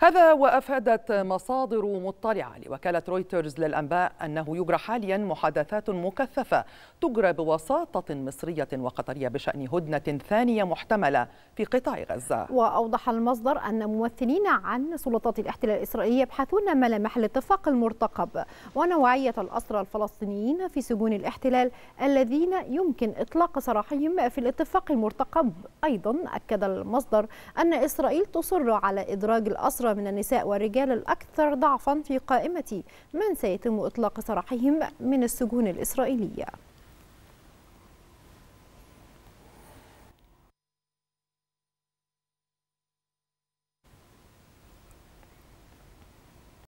هذا وأفادت مصادر مطلعة لوكالة رويترز للأنباء أنه يجرى حاليا محادثات مكثفة تجرى بوساطة مصرية وقطرية بشأن هدنة ثانية محتملة في قطاع غزة وأوضح المصدر أن ممثلين عن سلطات الاحتلال الإسرائيلي يبحثون ملامح الاتفاق المرتقب ونوعية الأسرى الفلسطينيين في سجون الاحتلال الذين يمكن إطلاق سراحهم في الاتفاق المرتقب أيضا أكد المصدر أن إسرائيل تصر على إدراج الأسرى عشرة من النساء والرجال الأكثر ضعفا في قائمة من سيتم إطلاق سراحهم من السجون الإسرائيلية